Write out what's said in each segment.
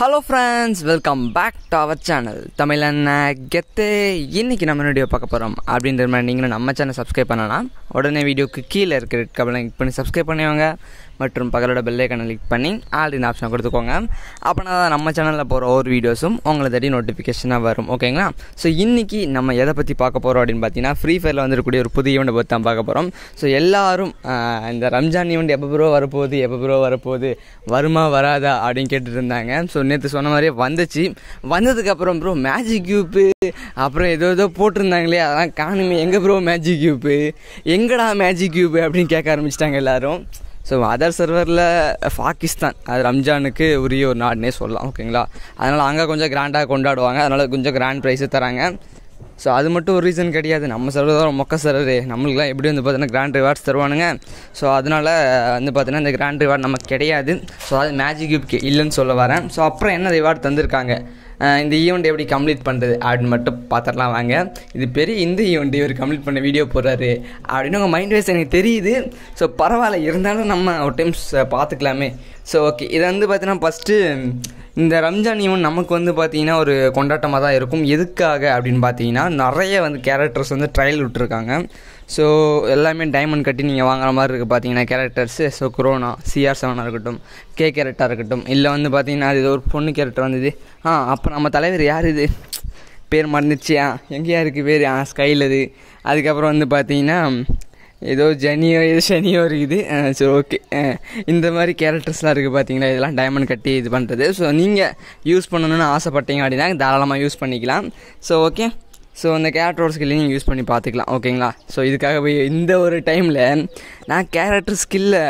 hello friends welcome back to our channel Tamil என்ன கெத்து இன்றைக்கி நம்ம வீடியோ பார்க்க போகிறோம் அப்படின்ற மாதிரி நீங்களும் நம்ம சேனல் சப்ஸ்கிரைப் பண்ணலாம் உடனே வீடியோக்கு கீழே இருக்கிற கபலை இப்போ பண்ணி சப்ஸ்கிரைப் பண்ணுவாங்க மற்றும் பகலோட பெல்லைக்கனை கிளிக் பண்ணி ஆல்ரெடி ஆப்ஷனை கொடுத்துக்கோங்க அப்படின்னா தான் நம்ம சேனலில் போகிற ஒவ்வொரு வீடியோஸும் உங்களை தடி நோட்டிஃபிகேஷனாக வரும் ஓகேங்களா ஸோ இன்றைக்கி நம்ம எதை பற்றி பார்க்க போகிறோம் அப்படின்னு பார்த்தீங்கன்னா ஃப்ரீ ஃபயரில் வந்துருக்கூடிய ஒரு புது ஈவெண்ட்டை பற்றி தான் பார்க்க போகிறோம் ஸோ எல்லோரும் இந்த ரம்ஜான் ஈவெண்ட் எப்போ ப்ரோ வரப்போகுது எப்போ ப்ரோ வரப்போகுது வருமா வராதா அப்படின்னு கேட்டுட்டு இருந்தாங்க ஸோ நேற்று சொன்ன மாதிரியே வந்துச்சு வந்ததுக்கப்புறம் ப்ரோ மேஜிக் கியூப்பு அப்புறம் ஏதோ ஏதோ போட்டிருந்தாங்களே அதெல்லாம் காணுமே எங்கே ப்ரோ மேஜிக் கியூப்பு எங்கடா மேஜிக் கியூப்பு அப்படின்னு கேட்க ஆரம்பிச்சிட்டாங்க எல்லோரும் ஸோ அதர் சர்வரில் பாகிஸ்தான் அது ரம்ஜானுக்கு உரிய ஒரு நாடுனே சொல்லலாம் ஓகேங்களா அதனால் அங்கே கொஞ்சம் கிராண்டாக கொண்டாடுவாங்க அதனால் கொஞ்சம் கிராண்ட் ப்ரைஸு தராங்க ஸோ அது மட்டும் ஒரு ரீசன் கிடையாது நம்ம சர்வர் தான் மொக்க சர்வர் நம்மளுக்குலாம் எப்படி வந்து பார்த்தீங்கன்னா கிராண்ட் ரிவார்ட்ஸ் தருவானுங்க ஸோ அதனால் uh, வந்து பார்த்தீங்கன்னா இந்த கிராண்ட் ரிவார்ட் நமக்கு கிடையாது ஸோ அது மேஜிக் கிஃப்ட் இல்லைன்னு சொல்ல வரேன் ஸோ அப்புறம் என்ன ரிவார்ட் தந்திருக்காங்க இந்த ஈவெண்ட் e எப்படி கம்ப்ளீட் பண்ணுறது அப்படின்னு மட்டும் பார்த்துடலாம் வாங்க இது பெரிய இந்த ஈவெண்ட் இவர் கம்ப்ளீட் பண்ண வீடியோ போடுறாரு அப்படின்னு உங்கள் மைண்ட் வைஸ் எனக்கு தெரியுது ஸோ பரவாயில்ல இருந்தாலும் நம்ம ஒரு டைம்ஸ் பார்த்துக்கலாமே ஸோ ஓகே இதை வந்து பார்த்தீங்கன்னா ஃபஸ்ட்டு இந்த ரம்ஜான் ஈவன் நமக்கு வந்து பார்த்திங்கன்னா ஒரு கொண்டாட்டமாக தான் இருக்கும் எதுக்காக அப்படின்னு பார்த்தீங்கன்னா நிறைய வந்து கேரக்டர்ஸ் வந்து ட்ரையல் விட்டுருக்காங்க ஸோ எல்லாமே டைமண்ட் கட்டி நீங்கள் வாங்குற மாதிரி இருக்குது பார்த்தீங்கன்னா கேரக்டர்ஸு ஸோ குரோனா சிஆர் செவனாக இருக்கட்டும் கே கேரக்டாக இருக்கட்டும் இல்லை வந்து பார்த்தீங்கன்னா அது ஒரு பொண்ணு கேரக்டர் வந்தது ஆ அப்போ நம்ம தலைவர் யார் இது பேர் மறந்துச்சு ஆ எங்கேயா இருக்குது பேர் ஆ ஸ்கைலது அதுக்கப்புறம் வந்து பார்த்தீங்கன்னா ஏதோ ஜனியோ ஏதோ சனியோ இருக்குது சரி ஓகே இந்த மாதிரி கேரக்டர்ஸ்லாம் இருக்குது பார்த்தீங்களா இதெல்லாம் டைமண்ட் கட்டி இது பண்ணுறது ஸோ நீங்கள் யூஸ் பண்ணணும்னு ஆசைப்பட்டீங்க அப்படின்னா தாராளமாக யூஸ் பண்ணிக்கலாம் ஸோ ஓகே ஸோ அந்த கேரக்டரோட ஸ்கில்லையும் நீங்கள் யூஸ் பண்ணி பார்த்துக்கலாம் ஓகேங்களா ஸோ இதுக்காக போய் இந்த ஒரு டைமில் நான் கேரக்டர் ஸ்கில்லை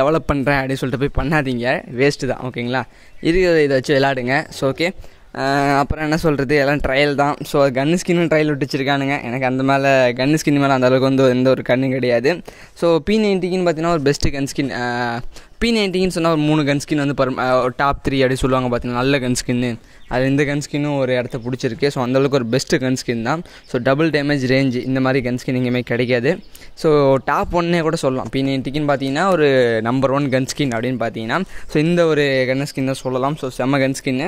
லெவலப் பண்ணுறேன் அப்படின்னு சொல்லிட்டு போய் பண்ணாதீங்க வேஸ்ட்டு தான் ஓகேங்களா இருக்கிறத இதை வச்சு விளாடுங்க ஸோ ஓகே அப்புறம் என்ன சொல்கிறது எல்லாம் ட்ரையல் தான் ஸோ கன்னு ஸ்கின்னு ட்ரையல் விட்டுச்சிருக்கானுங்க எனக்கு அந்த மேலே கன்னு ஸ்கின் மேலே அந்தளவுக்கு வந்து எந்த ஒரு கண்ணும் கிடையாது ஸோ பி நைன்டிக்குன்னு பார்த்தீங்கன்னா ஒரு பெஸ்ட்டு கன் ஸ்கின் பி நைன்டீன்னு சொன்னால் ஒரு மூணு கன்ஸ்கின் வந்து பர் டாப் த்ரீ அப்படி சொல்லுவாங்க பார்த்தீங்கன்னா நல்ல கன்ஸ்கின்னு அது இந்த கன்ஸ்கின்னும் ஒரு இடத்த பிடிச்சிருக்கு ஸோ அந்தளவுக்கு ஒரு பெஸ்ட்டு கன்ஸ்கின் தான் ஸோ டபுள் டேமேஜ் ரேஞ்சு இந்த மாதிரி கன்ஸ்கின் எங்கேயுமே கிடைக்காது ஸோ டாப் ஒன்னே கூட சொல்லலாம் பி நைன்டிக்குன்னு பார்த்தீங்கன்னா ஒரு நம்பர் ஒன் கன் ஸ்கின் அப்படின்னு பார்த்தீங்கன்னா ஸோ இந்த ஒரு ஸ்கின் தான் சொல்லலாம் ஸோ செம்ம கன் ஸ்கின்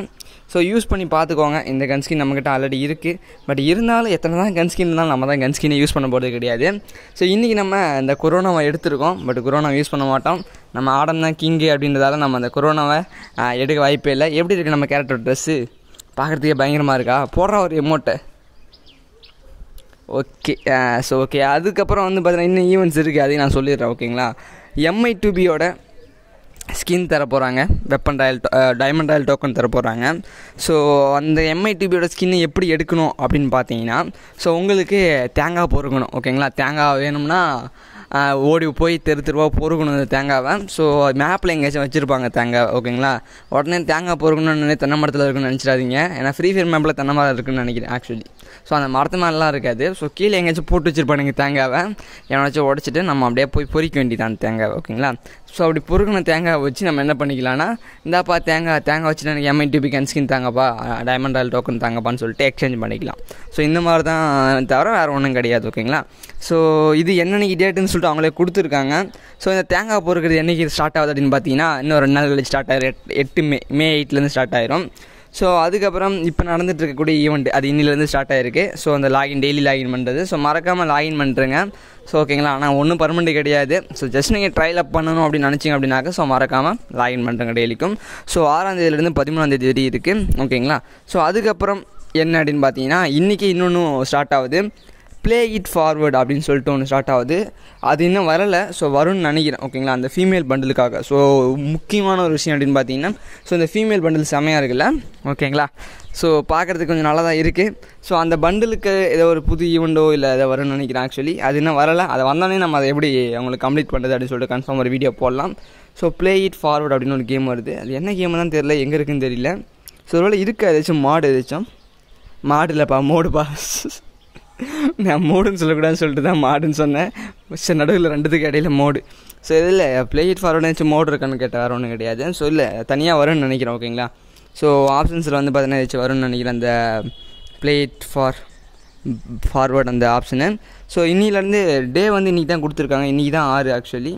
ஸோ யூஸ் பண்ணி பார்த்துக்கோங்க இந்த கன்ஸ்கின் நம்மக்கிட்ட ஆல்ரெடி இருக்குது பட் இருந்தாலும் எத்தனை தான் கன்ஸ்கின் இருந்தாலும் நம்ம தான் ஸ்கின்னை யூஸ் பண்ண போகிறது கிடையாது ஸோ இன்றைக்கி நம்ம இந்த கொரோனாவை எடுத்திருக்கோம் பட் கொரோனா யூஸ் பண்ண மாட்டோம் நம்ம ஆடம் தான் கிங்கு அப்படின்றதால நம்ம அந்த கொரோனாவை எடுக்க வாய்ப்பே இல்லை எப்படி இருக்குது நம்ம கேரக்டர் ட்ரெஸ்ஸு பார்க்குறதுக்கே பயங்கரமாக இருக்கா போடுற ஒரு எமௌண்ட்டை ஓகே ஸோ ஓகே அதுக்கப்புறம் வந்து பார்த்தீங்கன்னா இன்னும் ஈவெண்ட்ஸ் இருக்குது அதையும் நான் சொல்லிடுறேன் ஓகேங்களா எம்ஐ டூபியோட ஸ்கின் தர போகிறாங்க weapon royal diamond royal token தர போகிறாங்க ஸோ அந்த எம்ஐ டிபியோட ஸ்கின்னை எப்படி எடுக்கணும் அப்படின்னு பார்த்தீங்கன்னா ஸோ உங்களுக்கு தேங்காய் பொறுக்கணும் ஓகேங்களா தேங்காய் வேணும்னா ஓடி போய் தெரு தெருவாக பொறுக்கணும் அந்த தேங்காவை ஸோ மேப்பில் எங்கேயாச்சும் வச்சுருப்பாங்க தேங்காய் ஓகேங்களா உடனே தேங்காய் பொறுக்கணும்னு தென்னை மரத்தில் இருக்குன்னு நினச்சிடாதீங்க ஏன்னா ஃப்ரீ ஃபயர் மேப்பில் தென்னை மரம் இருக்குன்னு நினைக்கிறேன் ஆக்சுவலி ஸோ அந்த மரத்து மேலாம் இருக்காது ஸோ கீழே எங்கேயாச்சும் போட்டு வச்சுருப்பானுங்க தேங்காவை எவனாச்சும் உடச்சிட்டு நம்ம அப்படியே போய் பொறிக்க வேண்டியதான் தேங்காய் ஓகேங்களா ஸோ அப்படி பொறுக்கின தேங்காய் வச்சு நம்ம என்ன பண்ணிக்கலாம்னா இந்தாப்பா தேங்காய் தேங்காய் வச்சுட்டு எனக்கு எம்ஐ டிபி கன்ஸ்கின் தாங்கப்பா டைமண்ட் ஆயில் டோக்கன் தாங்கப்பான்னு சொல்லிட்டு எக்ஸ்சேஞ்ச் பண்ணிக்கலாம் ஸோ இந்த மாதிரி தான் தவிர வேறு ஒன்றும் கிடையாது ஓகேங்களா ஸோ இது என்னென்னைக்கு டேட்டுன்னு சொல்லிட்டு அவங்களே கொடுத்துருக்காங்க ஸோ இந்த தேங்காய் பொறுக்கிறது என்றைக்கு ஸ்டார்ட் ஆகுது அப்படின்னு பார்த்தீங்கன்னா இன்னும் ரெண்டு நாள் கழிச்சு ஸ்டார்ட் ஆகிடும் எட்டு மே மே எயிட்லேருந்து ஸ்டார்ட் ஆயிரும் ஸோ அதுக்கப்புறம் இப்போ நடந்துகிட்டு இருக்கக்கூடிய ஈவெண்ட் அது இன்னிலேருந்து ஸ்டார்ட் ஆகிருக்கு ஸோ அந்த லாகின் டெய்லி லாகின் பண்ணுறது ஸோ மறக்காமல் லாகின் பண்ணுறேங்க ஸோ ஓகேங்களா ஆனால் ஒன்றும் பர்மனெண்ட் கிடையாது ஸோ ஜஸ்ட் நீங்கள் ட்ரையல் அப் பண்ணணும் அப்படின்னு நினச்சிங்க அப்படின்னாக்க ஸோ மறக்காமல் லாகின் பண்ணுறங்க டெய்லிக்கும் ஸோ பதிமூணாம் பதிமூணாந்தேதி வரைக்கும் இருக்குது ஓகேங்களா ஸோ அதுக்கப்புறம் என்ன அப்படின்னு பார்த்தீங்கன்னா இன்றைக்கி இன்னொன்றும் ஸ்டார்ட் ஆகுது ப்ளே இட் ஃபார்வர்டு அப்படின்னு சொல்லிட்டு ஒன்று ஸ்டார்ட் ஆகுது அது இன்னும் வரலை ஸோ வரும்னு நினைக்கிறேன் ஓகேங்களா அந்த ஃபீமேல் பண்டலுக்காக ஸோ முக்கியமான ஒரு விஷயம் அப்படின்னு பார்த்தீங்கன்னா ஸோ இந்த ஃபீமேல் பண்டில் செமையாக இருக்குல்ல ஓகேங்களா ஸோ பார்க்குறதுக்கு கொஞ்சம் நல்லா தான் இருக்குது ஸோ அந்த பண்டிலுக்கு ஏதோ ஒரு புது ஈவெண்ட்டோ இல்லை ஏதோ வரும்னு நினைக்கிறேன் ஆக்சுவலி அது இன்னும் வரலை அதை வந்தோடனே நம்ம அதை எப்படி அவங்களுக்கு கம்ப்ளீட் பண்ணுறது அப்படின்னு சொல்லிட்டு கன்ஃபார்ம் ஒரு வீடியோ போடலாம் ஸோ ப்ளே இட் ஃபார்வர்ட் அப்படின்னு ஒரு கேம் வருது அது என்ன கேம் தான் தெரியல எங்கே இருக்குன்னு தெரியல ஸோ ஒருவேளை இருக்கா ஏதாச்சும் மாடு ஏதாச்சும் மாடு இல்லைப்பா மோடுப்பா நான் மோடுன்னு சொல்லக்கூடாதுன்னு சொல்லிட்டு தான் மாடுன்னு சொன்னேன் சரி நடுவில் ரெண்டுத்துக்கு இடையில மோடு ஸோ இதில் பிளே இட் ஃபார்வர்டு நினச்சி மோடு இருக்கான்னு கேட்டால் வேறு ஒன்றும் கிடையாது ஸோ இல்லை தனியாக வரும்னு நினைக்கிறேன் ஓகேங்களா ஸோ ஆப்ஷன்ஸில் வந்து பார்த்தீங்கன்னா ஏதாச்சும் வரும்னு நினைக்கிறேன் அந்த பிளே இட் ஃபார் ஃபார்வர்ட் அந்த ஆப்ஷனு ஸோ இன்னிலேருந்து டே வந்து இன்றைக்கி தான் கொடுத்துருக்காங்க இன்றைக்கி தான் ஆறு ஆக்சுவலி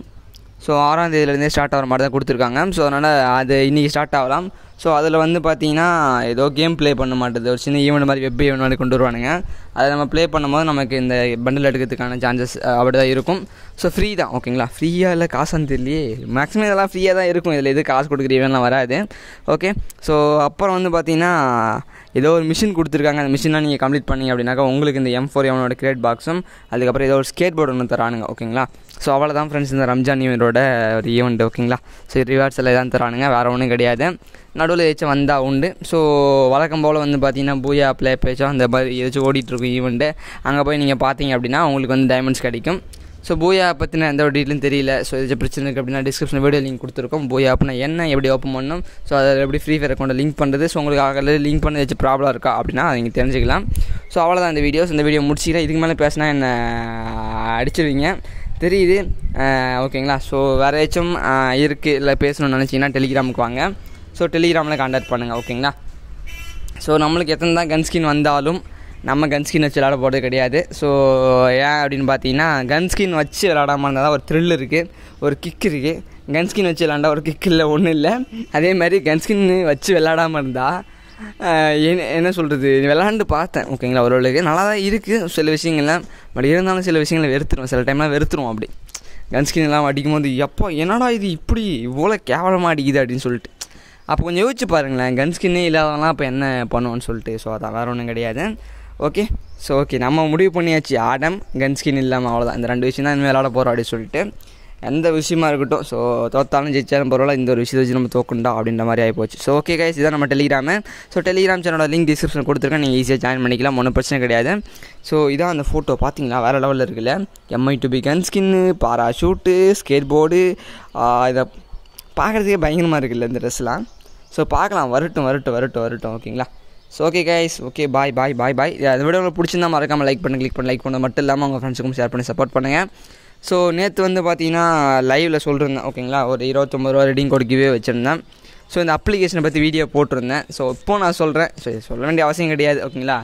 ஸோ ஆறாம் தேதியிலேருந்தே ஸ்டார்ட் ஆகிற மாதிரி தான் கொடுத்துருக்காங்க ஸோ அதனால் அது இன்றைக்கி ஸ்டார்ட் ஆகலாம் ஸோ அதில் வந்து பார்த்தீங்கன்னா ஏதோ கேம் ப்ளே பண்ண மாட்டேது ஒரு சின்ன ஈவெண்ட் மாதிரி வெப் ஈவெண்ட் மாதிரி கொண்டு வருவானுங்க அதை நம்ம ப்ளே பண்ணும்போது நமக்கு இந்த பண்டில் எடுக்கிறதுக்கான சான்சஸ் அப்படி தான் இருக்கும் ஸோ ஃப்ரீ தான் ஓகேங்களா ஃப்ரீயாக இல்லை காசான்னு தெரியலையே மேக்ஸிமம் இதெல்லாம் ஃப்ரீயாக தான் இருக்கும் இதில் எது காசு கொடுக்குற ஈவெண்ட்லாம் வராது ஓகே ஸோ அப்புறம் வந்து பார்த்தீங்கன்னா ஏதோ ஒரு மிஷின் கொடுத்துருக்காங்க அந்த மிஷினாக நீங்கள் கம்ப்ளீட் பண்ணி அப்படின்னாக்கா உங்களுக்கு இந்த எம் ஃபோர் எவனோட கிரேட் பாக்ஸும் அதுக்கப்புறம் ஏதோ ஒரு ஸ்கேட் போர்டு ஒன்று தரானுங்க ஓகேங்களா ஸோ அவ்வளோ தான் ஃப்ரெண்ட்ஸ் இந்த ரம்ஜான் ஈவெண்ட்டோட ஒரு ஈவெண்ட் ஓகேங்களா ஸோ ரிவார்ட்ஸ் எல்லாம் இதான் தரானுங்க வேறு ஒன்றும் கிடையாது நடுவில் ஏதாச்சும் வந்தால் உண்டு ஸோ வழக்கம் போல் வந்து பார்த்தீங்கன்னா பூயா அப்ளை எப்போயாச்சும் அந்த மாதிரி ஏதாச்சும் ஓடிட்டுருக்கும் ஈவெண்ட்டு அங்கே போய் நீங்கள் பார்த்தீங்க அப்படின்னா உங்களுக்கு வந்து டைமண்ட்ஸ் கிடைக்கும் ஸோ பூயா பற்றின எந்த ஒரு டீட்டெயிலும் தெரியல ஸோ ஏதாச்சும் பிரச்சனை இருக்குது அப்படின்னா டிஸ்கிரிப்ஷன் வீடியோ லிங்க் கொடுத்துருக்கோம் பூயா ஆப்னா என்ன எப்படி ஓப்பன் பண்ணணும் ஸோ அதில் எப்படி ஃப்ரீ ஃபயர் அக்கௌண்ட்டை லிங்க் பண்ணுறது ஸோ உங்களுக்கு ஆகல லிங்க் பண்ண ஏதாச்சும் ப்ராப்ளம் இருக்கா அப்படின்னா அதை நீங்கள் தெரிஞ்சுக்கலாம் ஸோ அவ்வளோதான் அந்த வீடியோஸ் இந்த வீடியோ முடிச்சுக்கிறேன் இதுக்கு மேலே பேசினா என்ன அடிச்சிருவீங்க தெரியுது ஓகேங்களா ஸோ வேறு ஏதாச்சும் இருக்குது இல்லை பேசணும்னு நினச்சிங்கன்னா டெலிகிராமுக்கு வாங்க ஸோ டெலிகிராமில் காண்டாக்ட் பண்ணுங்கள் ஓகேங்களா ஸோ நம்மளுக்கு எத்தனை தான் கன் ஸ்கின் வந்தாலும் நம்ம கன் ஸ்கின் வச்சு விளாட போகிறது கிடையாது ஸோ ஏன் அப்படின்னு பார்த்தீங்கன்னா கன் ஸ்கின் வச்சு விளாடாமல் இருந்தால் தான் ஒரு த்ரில் இருக்குது ஒரு கிக் இருக்குது கன் ஸ்கின் வச்சு விளாண்டா ஒரு கிக் இல்லை ஒன்றும் இல்லை அதே கன் ஸ்கின் வச்சு விளாடாமல் இருந்தால் என்ன என்ன சொல்கிறது விளாண்டு பார்த்தேன் ஓகேங்களா ஓரளவுக்கு நல்லா தான் இருக்குது சில விஷயங்கள்லாம் பட் இருந்தாலும் சில விஷயங்களை வெறுத்துருவோம் சில டைம்லாம் வெறுத்துருவோம் அப்படி கன் ஸ்கின் எல்லாம் அடிக்கும் போது எப்போ என்னடா இது இப்படி இவ்வளோ கேவலமாக அடிக்குது அப்படின்னு சொல்லிட்டு அப்போ கொஞ்சம் யோசிச்சு பாருங்களேன் கன் ஸ்கின்னே இல்லாதவங்களாம் அப்போ என்ன பண்ணுவோன்னு சொல்லிட்டு ஸோ அதான் வேறு ஒன்றும் கிடையாது ஓகே ஸோ ஓகே நம்ம முடிவு பண்ணியாச்சு ஆடம் கன் ஸ்கின் இல்லாமல் அவ்வளோதான் இந்த ரெண்டு விஷயம் தான் இனிமேல் விளாட போகிறோம் அப்படின்னு சொல்லிட்டு எந்த விஷயமா இருக்கட்டும் ஸோ தோத்தாலும் ஜெயிச்சாலும் பரவாயில்ல இந்த ஒரு விஷயத்தை வச்சு நம்ம தோக்குண்டா அப்படின்ற மாதிரி ஆகிப்போச்சு ஸோ ஓகே கைஸ் இதான் நம்ம டெலிகிராமு ஸோ டெலிகிராம் சேனலோட லிங்க் டிஸ்கிரிப்ஷன் கொடுத்துருக்கேன் நீங்கள் ஈஸியாக ஜாயின் பண்ணிக்கலாம் ஒன்றும் பிரச்சனை கிடையாது ஸோ இதான் அந்த ஃபோட்டோ பார்த்தீங்களா வேறு லெவலில் இருக்குல்ல எம்ஐ டு பி gun skin parachute skateboard இதை பார்க்குறதுக்கே பயங்கரமாக இருக்குல்ல இந்த ட்ரெஸ்லாம் ஸோ பார்க்கலாம் வரட்டும் வரட்டும் வரட்டும் வரட்டும் ஓகேங்களா so okay guys okay bye bye bye bye இதை விட உங்களுக்கு பிடிச்சிருந்தா மறக்காமல் லைக் பண்ணி கிளிக் பண்ணி லைக் பண்ண மட்டும் இல்லாமல் உங்கள் ஃப்ரெண்ட்ஸுக்கும் ஷேர் பண்ணி சப்போர்ட் பண்ணுங்கள் ஸோ நேற்று வந்து பார்த்தீங்கன்னா லைவில் சொல்லிருந்தேன் ஓகேங்களா ஒரு இருபத்தொம்பது ரூபா ரெடிங் கோட் கிவே வச்சுருந்தேன் ஸோ இந்த அப்ளிகேஷனை பற்றி வீடியோ போட்டிருந்தேன் ஸோ இப்போ நான் சொல்கிறேன் ஸோ சொல்ல வேண்டிய அவசியம் கிடையாது ஓகேங்களா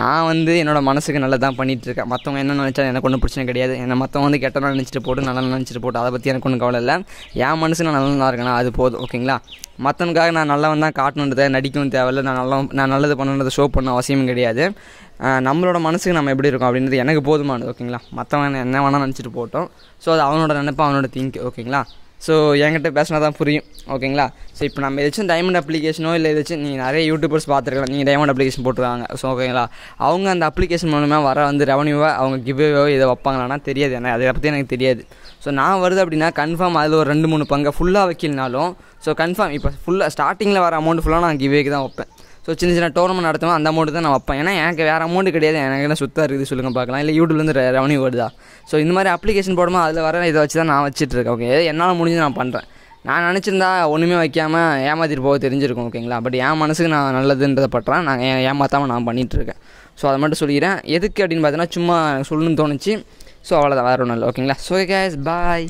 நான் வந்து என்னோடய மனசுக்கு நல்லா தான் பண்ணிகிட்ருக்கேன் மற்றவங்க என்ன நினச்சா எனக்கு ஒன்றும் பிரச்சனை கிடையாது என்னை மற்றவங்க வந்து கெட்டதாக நினச்சிட்டு போட்டு நல்லா நினச்சிட்டு போட்டு அதை பற்றி எனக்கு ஒன்றும் கவலை இல்லை என் மனசு நான் நல்லா இருக்கேனா அது போதும் ஓகேங்களா மற்றவனுக்காக நான் நல்லவன் தான் காட்டணுன்றதை நடிக்கவும் தேவையில்ல நான் நல்லா நான் நல்லது பண்ணணுன்றதை ஷோ பண்ண அவசியமும் கிடையாது நம்மளோட மனசுக்கு நம்ம எப்படி இருக்கோம் அப்படின்றது எனக்கு போதுமானது ஓகேங்களா மற்றவன் என்ன வேணால் நினச்சிட்டு போட்டோம் ஸோ அது அவனோட நினைப்பு அவனோட திங்க் ஓகேங்களா ஸோ என்கிட்ட பேசினா தான் புரியும் ஓகேங்களா ஸோ இப்போ நம்ம ஏதாச்சும் டைமண்ட் அப்ளிகேஷனோ இல்லை ஏதாச்சும் நீங்கள் நிறைய யூடியூபர்ஸ் பார்த்துருக்கலாம் நீங்கள் டைமண்ட் அப்ளிகேஷன் போட்டுருவாங்க ஸோ ஓகேங்களா அவங்க அந்த அப்ளிகேஷன் மூலமாக வர வந்து ரெவன்யூவாக அவங்க கிவ்வேவோ இதை வைப்பாங்களானா தெரியாது எனக்கு அதை பற்றி எனக்கு தெரியாது ஸோ நான் வருது அப்படின்னா கன்ஃபார்ம் அதில் ஒரு ரெண்டு மூணு பங்கை ஃபுல்லாக வைக்கலனாலும் ஸோ கன்ஃபார்ம் இப்போ ஃபுல்லாக ஸ்டார்டிங்கில் வர அமௌண்ட் ஃபுல்லாக நான் கிவ்வேக்கு தான் வைப்பேன் ஸோ சின்ன சின்ன டோர்னமெண்ட் நடத்துவோம் அந்த அமௌண்ட்டு தான் நான் வைப்பேன் ஏன்னா எனக்கு வேறு அமௌண்ட் கிடையாது எனக்கு என்ன சுத்தாக இருக்குது சொல்லுங்கள் பார்க்கலாம் இல்லை யூடியூப்லேருந்து ரெவன்யூ வருதா ஸோ இந்த மாதிரி அப்ளிகேஷன் போடுமா அதில் வர இதை வச்சு தான் நான் வச்சுட்டு இருக்கேன் ஓகே என்னால் முடிஞ்சு நான் பண்ணுறேன் நான் நினச்சிருந்தா ஒன்றுமே வைக்காமல் ஏமாற்றிட்டு போக தெரிஞ்சிருக்கோம் ஓகேங்களா பட் என் மனசுக்கு நான் நல்லதுன்றதை பட்டுறேன் நான் ஏமாற்றாமல் நான் பண்ணிகிட்ருக்கேன் ஸோ அதை மட்டும் சொல்லிக்கிறேன் எதுக்கு அப்படின்னு பார்த்தீங்கன்னா சும்மா சொல்லணும்னு தோணுச்சு ஸோ அவ்வளோதான் வேறு ஒன்றும் இல்லை ஓகேங்களா ஸோ கேஸ் பாய்